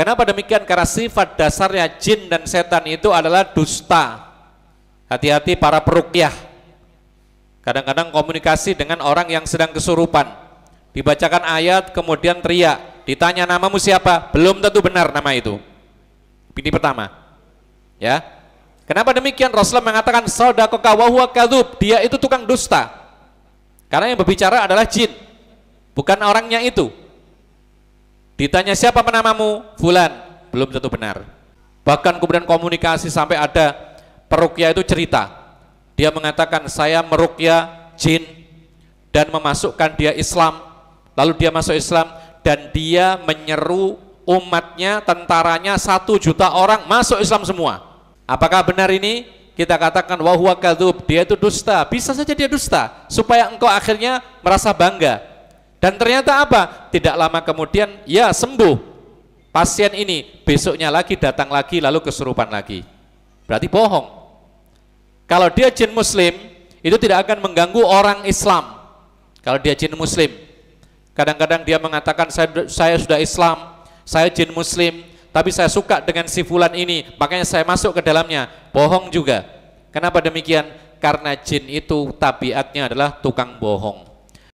Kenapa demikian? Karena sifat dasarnya jin dan setan itu adalah dusta. Hati-hati para perukyah. Kadang-kadang komunikasi dengan orang yang sedang kesurupan. Dibacakan ayat kemudian teriak. Ditanya namamu siapa? Belum tentu benar nama itu. Ini pertama. Ya. Kenapa demikian? Rasulullah mengatakan saudakoka wahuwa Dia itu tukang dusta. Karena yang berbicara adalah jin. Bukan orangnya itu. Ditanya siapa penamamu? Fulan. Belum tentu benar. Bahkan kemudian komunikasi sampai ada perukia itu cerita. Dia mengatakan saya merukia jin dan memasukkan dia Islam. Lalu dia masuk Islam dan dia menyeru umatnya, tentaranya satu juta orang masuk Islam semua. Apakah benar ini? Kita katakan wahwa kadhub, dia itu dusta. Bisa saja dia dusta supaya engkau akhirnya merasa bangga dan ternyata apa? Tidak lama kemudian ya sembuh. Pasien ini besoknya lagi datang lagi lalu kesurupan lagi. Berarti bohong. Kalau dia jin muslim itu tidak akan mengganggu orang Islam. Kalau dia jin muslim. Kadang-kadang dia mengatakan saya, saya sudah Islam, saya jin muslim, tapi saya suka dengan si fulan ini, makanya saya masuk ke dalamnya. Bohong juga. Kenapa demikian? Karena jin itu tabiatnya adalah tukang bohong.